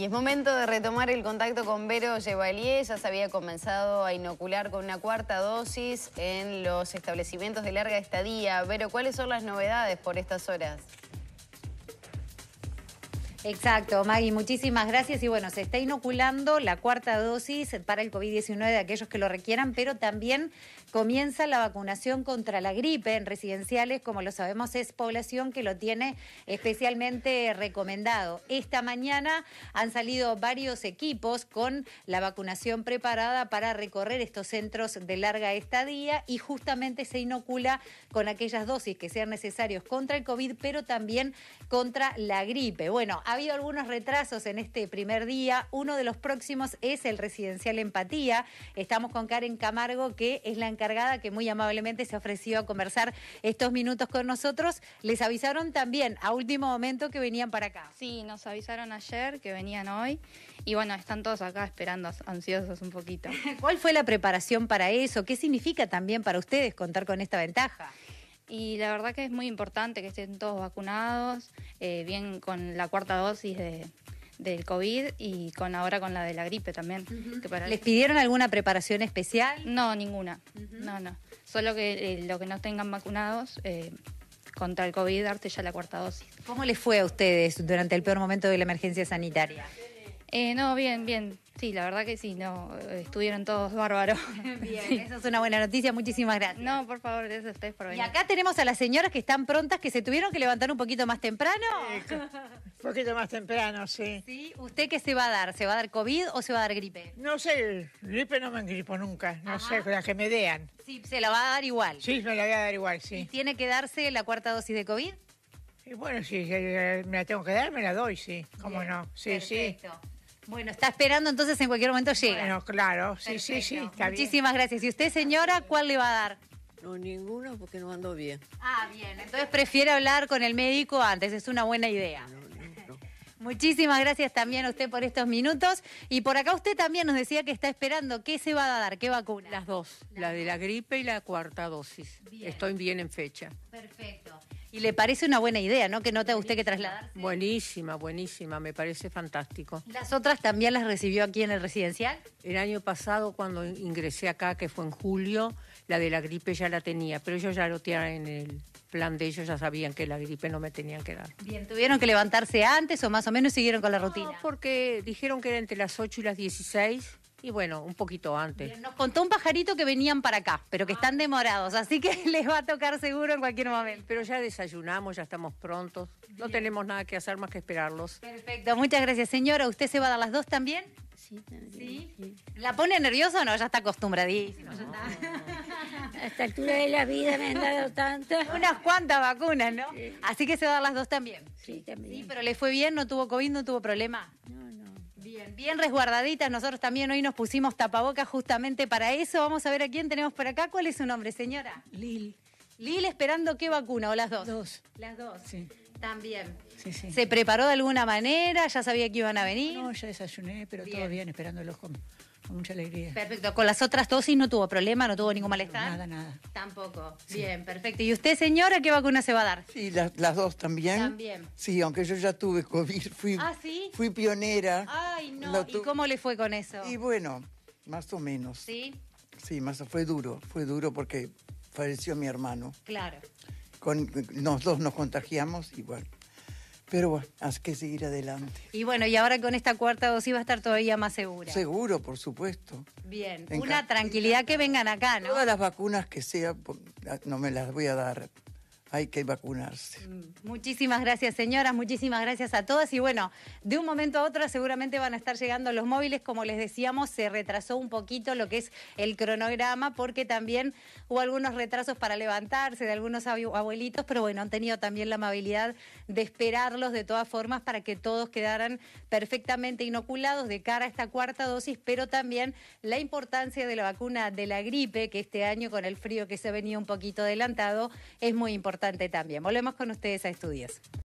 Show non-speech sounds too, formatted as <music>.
Y es momento de retomar el contacto con Vero Chevalier Ya se había comenzado a inocular con una cuarta dosis en los establecimientos de larga estadía. Vero, ¿cuáles son las novedades por estas horas? Exacto, Maggie, muchísimas gracias. Y bueno, se está inoculando la cuarta dosis para el COVID-19 de aquellos que lo requieran, pero también comienza la vacunación contra la gripe en residenciales, como lo sabemos, es población que lo tiene especialmente recomendado. Esta mañana han salido varios equipos con la vacunación preparada para recorrer estos centros de larga estadía y justamente se inocula con aquellas dosis que sean necesarias contra el COVID, pero también contra la gripe. Bueno, ha habido algunos retrasos en este primer día. Uno de los próximos es el residencial Empatía. Estamos con Karen Camargo, que es la encargada que muy amablemente se ofreció a conversar estos minutos con nosotros. Les avisaron también a último momento que venían para acá. Sí, nos avisaron ayer que venían hoy y bueno, están todos acá esperando, ansiosos un poquito. <laughs> ¿Cuál fue la preparación para eso? ¿Qué significa también para ustedes contar con esta ventaja? y la verdad que es muy importante que estén todos vacunados, eh, bien con la cuarta dosis de, del COVID y con ahora con la de la gripe también. ¿Les pidieron alguna preparación especial? No, ninguna. No, no. Solo que eh, lo los que no tengan vacunados eh, contra el COVID, darte ya la cuarta dosis. ¿Cómo les fue a ustedes durante el peor momento de la emergencia sanitaria? Eh, no, bien, bien. Sí, la verdad que sí, no, estuvieron todos bárbaros. <laughs> Bien, eso es una buena noticia, muchísimas gracias. No, por favor, gracias a ustedes por venir. Y acá tenemos a las señoras que están prontas, que se tuvieron que levantar un poquito más temprano. un poquito más temprano, sí. ¿Usted qué se va a dar? ¿Se va a dar COVID o se va a dar gripe? No sé, gripe no me gripo nunca, no sé, con que me dean. Sí, se la va a dar igual. Sí, me la voy a dar igual, sí. tiene que darse la cuarta dosis de COVID? bueno, si eh, me la tengo que dar, me la doy, sí, cómo no, sí, sí. Bueno, está esperando entonces en cualquier momento llega. Bueno, claro, sí, sí, sí. Muchísimas gracias. ¿Y usted, señora, cuál le va a dar? No, ninguno porque no ando bien. Ah, bien. Entonces prefiere hablar con el médico antes, es una buena idea. <laughs> Muchísimas gracias también a usted por estos minutos. Y por acá usted también nos decía que está esperando. ¿Qué se va a dar? ¿Qué vacuna? Las dos, la, de la gripe y la cuarta dosis. Estoy bien en fecha. Perfecto. Y le parece una buena idea, ¿no? Que no te usted que trasladar. Buenísima, buenísima, me parece fantástico. ¿Las otras también las recibió aquí en el residencial? El año pasado, cuando ingresé acá, que fue en julio, la de la gripe ya la tenía, pero ellos ya lo tenían en el plan de ellos, ya sabían que la gripe no me tenían que dar. Bien, ¿tuvieron que levantarse antes o más o menos siguieron con la rutina? porque dijeron que era entre las 8 y las 16 y bueno, un poquito antes. Nos contó un pajarito que venían para acá, pero que ah. están demorados, así que <laughs> les va a tocar seguro en cualquier momento. Pero ya desayunamos, ya estamos prontos. No tenemos nada que hacer más que esperarlos. Perfecto, muchas gracias, señora. ¿Usted se va a dar las dos también? Sí, sí. la pone nerviosa o no? Ya está acostumbradísima. Ah. a esta altura de la vida me han dado tantas. <laughs> Unas cuantas vacunas, ¿no? Así que se va a dar las dos también. Sí, también. Sí, pero le fue bien, no tuvo COVID, no tuvo problema. No. Bien resguardaditas, nosotros también hoy nos pusimos tapabocas justamente para eso. Vamos a ver a quién tenemos por acá. ¿Cuál es su nombre, señora? Lil. Lil esperando qué vacuna o las dos. Dos. Las dos. Sí. También. ¿Se preparó de alguna manera? ¿Ya sabía que iban a venir? No, ya desayuné, pero todavía todo bien, esperándolos con, mucha alegría. Perfecto. ¿Con las otras dosis no tuvo problema, no tuvo ningún malestar? Nada, nada. Tampoco. Bien, perfecto. ¿Y usted, señora, qué vacuna se va a dar? Sí, las, dos también. También. Sí, aunque yo ya tuve COVID, <laughs> fui, ¿Ah, sí? fui pionera. Ay, no. ¿Y cómo le fue con eso? Y bueno, más o menos. ¿Sí? Sí, más, fue duro, fue duro porque falleció mi hermano. Claro con, dos nos contagiamos igual Pero bueno, hay que seguir adelante. Y bueno, y ahora con esta cuarta dosis va a estar todavía más segura. Seguro, por supuesto. Bien, una tranquilidad que vengan acá, ¿no? Todas las vacunas que sea, no me las voy a dar hay que vacunarse. Mm, muchísimas gracias, señoras, muchísimas gracias a todas. Y bueno, de un momento a otro seguramente van a estar llegando los móviles. Como les decíamos, se retrasó un poquito lo que es el cronograma, porque también hubo algunos retrasos para levantarse de algunos abuelitos, pero bueno, han tenido también la amabilidad de esperarlos de todas formas para que todos quedaran perfectamente inoculados de cara a esta cuarta dosis, pero también la importancia de la vacuna de la gripe, que este año con el frío que se ha venido un poquito adelantado, es muy importante también. Volvemos con ustedes a Estudios.